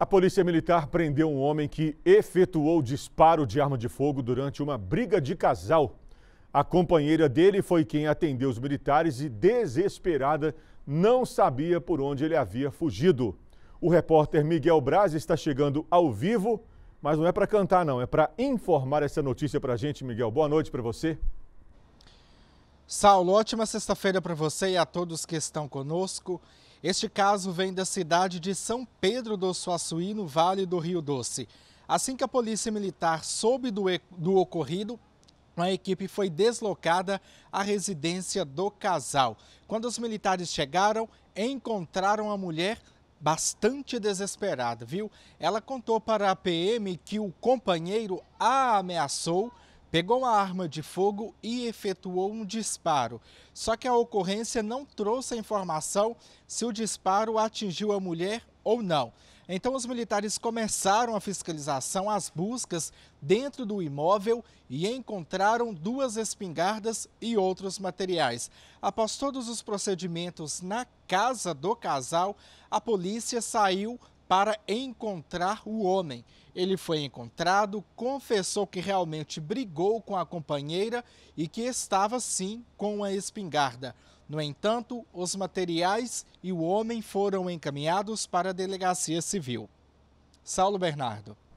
A polícia militar prendeu um homem que efetuou disparo de arma de fogo durante uma briga de casal. A companheira dele foi quem atendeu os militares e, desesperada, não sabia por onde ele havia fugido. O repórter Miguel Braz está chegando ao vivo, mas não é para cantar, não, é para informar essa notícia para a gente. Miguel, boa noite para você. Saulo, ótima sexta-feira para você e a todos que estão conosco. Este caso vem da cidade de São Pedro do Suaçuí, no Vale do Rio Doce. Assim que a Polícia Militar soube do, do ocorrido, a equipe foi deslocada à residência do casal. Quando os militares chegaram, encontraram a mulher bastante desesperada, viu? Ela contou para a PM que o companheiro a ameaçou pegou a arma de fogo e efetuou um disparo. Só que a ocorrência não trouxe a informação se o disparo atingiu a mulher ou não. Então, os militares começaram a fiscalização, as buscas dentro do imóvel e encontraram duas espingardas e outros materiais. Após todos os procedimentos na casa do casal, a polícia saiu para encontrar o homem. Ele foi encontrado, confessou que realmente brigou com a companheira e que estava sim com a espingarda. No entanto, os materiais e o homem foram encaminhados para a delegacia civil. Saulo Bernardo.